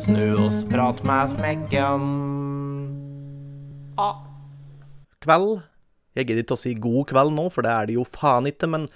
Snu oss, prat med smekken. Ah. Kveld. Jeg gidder ikke å si god kveld nå, for det er det jo faen ikke, men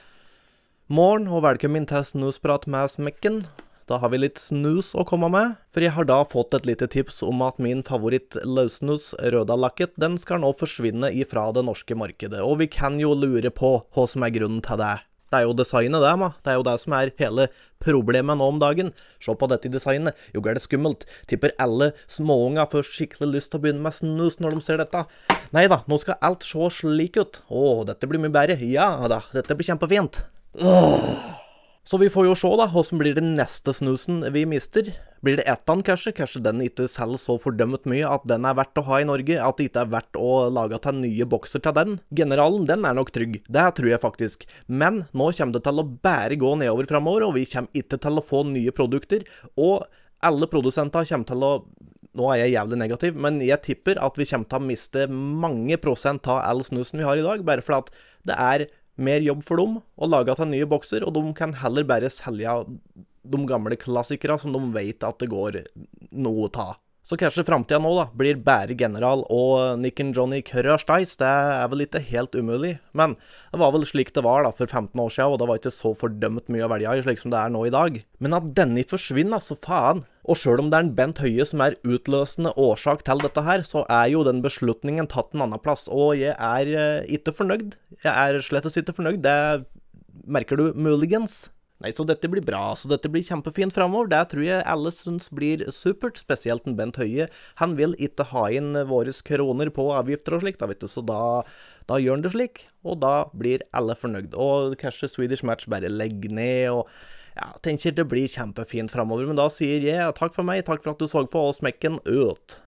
morgen og velkommen til Snusprat med smekken. Da har vi litt snus å komme med, for jeg har da fått et lite tips om at min favoritt løssnus, Røda Lakket, den skal nå forsvinne ifra det norske markedet, og vi kan jo lure på hva som er grunnen til det. Det er jo designet, det, ma. Det er jo det som er hele problemet nå om dagen. Se på dette designet. Jo, er det skummelt. Tipper alle småunga får skikkelig lyst til å begynne med snus når de ser dette. Nei da, nå skal alt se slik ut. Å, dette blir mye bedre. Ja da, dette blir kjempefint. Åh. Så vi får jo se, da, åssen blir den neste snusen vi mister. Blir det ettan, kanskje? Kanskje den ikke selger så fordømmet mye at den er verdt å ha i Norge? At det ikke er verdt å lage til nye bokser til den? Generalen, den er nok trygg, det tror jeg faktisk. Men nå kommer det til å bare gå nedover framover, og vi kommer ikke til å få nye produkter. Og alle produsenter kommer til å nå er jeg jævlig negativ, men jeg tipper at vi kommer til å miste mange prosent av all snusen vi har i dag, bare fordi at det er mer jobb for dem å lage til nye bokser, og de kan heller bare selge de gamle klassikerne som de vet at det går noe av. Så kanskje framtida nå da, blir bare general og Nick and Johnny Krørsteis. Det er vel ikke helt umulig. Men det var vel slik det var da for 15 år siden, og det var ikke så fordømt mye å velge i, slik som det er nå i dag. Men at denne forsvinner, så faen. Og sjøl om det er en Bent Høie som er utløsende årsak til dette her, så er jo den beslutningen tatt en annen plass, og jeg er eh, ikke fornøyd. Jeg er slett ikke fornøyd, det merker du muligens. Nei, så dette blir bra, så dette blir kjempefint framover. Det tror jeg alle syns blir supert, spesielt en Bent Høie. Han vil ikke ha inn våre kroner på avgifter og slikt, da, vet du, så da, da gjør han det slik. Og da blir alle fornøyd. Og kanskje Swedish Match bare legger ned og ja, tenker det blir kjempefint framover. Men da sier jeg takk for meg, takk for at du så på, og smekken ut.